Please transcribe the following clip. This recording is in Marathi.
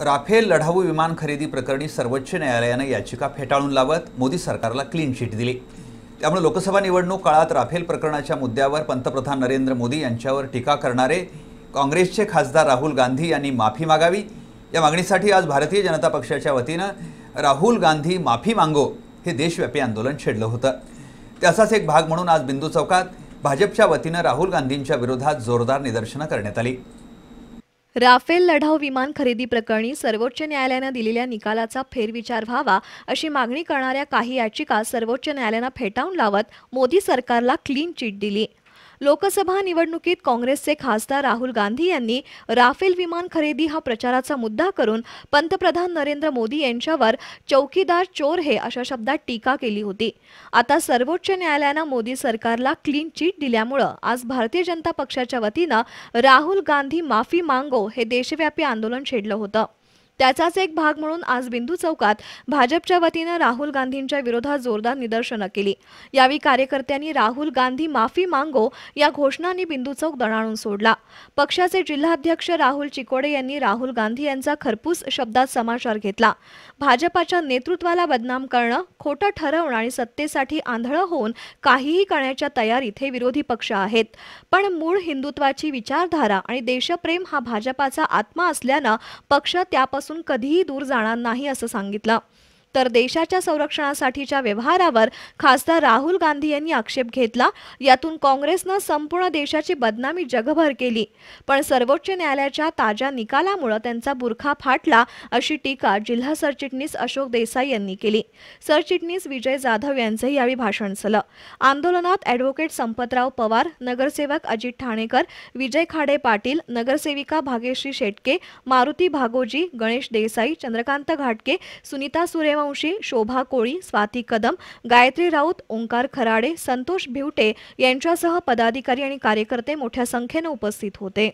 राफेल लढाऊ विमान खरेदी प्रकरणी सर्वोच्च न्यायालयानं याचिका फेटाळून लावत मोदी सरकारला क्लीन चिट दिली त्यामुळे लोकसभा निवडणूक काळात राफेल प्रकरणाच्या मुद्द्यावर पंतप्रधान नरेंद्र मोदी यांच्यावर टीका करणारे काँग्रेसचे खासदार राहुल गांधी यांनी माफी मागावी या मागणीसाठी आज भारतीय जनता पक्षाच्या वतीनं राहुल गांधी माफी मागो हे देशव्यापी आंदोलन छेडलं होतं त्याचाच एक भाग म्हणून आज बिंदू चौकात भाजपच्या वतीनं राहुल गांधींच्या विरोधात जोरदार निदर्शनं करण्यात आली राफेल लढाऊ विमान खरेदी प्रकरणी सर्वोच्च न्यायालयानं दिलेल्या निकालाचा फेरविचार व्हावा अशी मागणी करणाऱ्या काही याचिका सर्वोच्च न्यायालयानं फेटाळून लावत मोदी सरकारला क्लीन चिट दिली लोकसभा निवडणुकीत काँग्रेसचे खासदार राहुल गांधी यांनी राफेल विमान खरेदी हा प्रचाराचा मुद्दा करून पंतप्रधान नरेंद्र मोदी यांच्यावर चौकीदार चोर हे अशा शब्दात टीका केली होती आता सर्वोच्च न्यायालयानं मोदी सरकारला क्लीन चिट दिल्यामुळं आज भारतीय जनता पक्षाच्या वतीनं राहुल गांधी माफी मांगो हे देशव्यापी आंदोलन छेडलं होतं त्याचाच एक भाग म्हणून आज बिंदू चौकात भाजपच्या वतीनं राहुल गांधींच्या विरोधात जोरदार निदर्शनं केली यावेळी कार्यकर्त्यांनी राहुल गांधी माफी मांगो या घोषणांनी बिंदू चौक दणाणून सोडला पक्षाचे जिल्हाध्यक्ष राहुल चिकोडे यांनी राहुल गांधी यांचा खरपूस शब्दात समाचार घेतला भाजपाच्या नेतृत्वाला बदनाम करणं खोटं ठरवणं आणि सत्तेसाठी आंधळं होऊन काहीही करण्याच्या तयारीत हे विरोधी पक्ष आहेत पण मूळ हिंदुत्वाची विचारधारा आणि देशप्रेम हा भाजपाचा आत्मा असल्यानं पक्ष त्यापासून कधीही दूर जाणार नाही असं सांगितलं तर देशाच्या संरक्षणासाठीच्या व्यवहारावर खासदार राहुल गांधी यांनी आक्षेप घेतला यातून काँग्रेसनं संपूर्ण देशाची बदनामी जगभर केली पण सर्वोच्च न्यायालयाच्या ताज्या निकालामुळे त्यांचा बुरखा फाटला अशी टीका जिल्हा सरचिटणीस अशोक देसाई यांनी केली सरचिटणीस विजय जाधव यांचंही यावेळी भाषण झालं आंदोलनात ॲडव्होकेट संपतराव पवार नगरसेवक अजित ठाणेकर विजय खाडे पाटील नगरसेविका भाग्यश्री शेटके मारुती भागोजी गणेश देसाई चंद्रकांत घाटके सुनीता सुरेवा सूर्यवंशी शोभा कोळी स्वाती कदम गायत्री राऊत ओंकार खराडे संतोष भिवटे यांच्यासह पदाधिकारी आणि कार्यकर्ते मोठ्या संख्येनं उपस्थित होते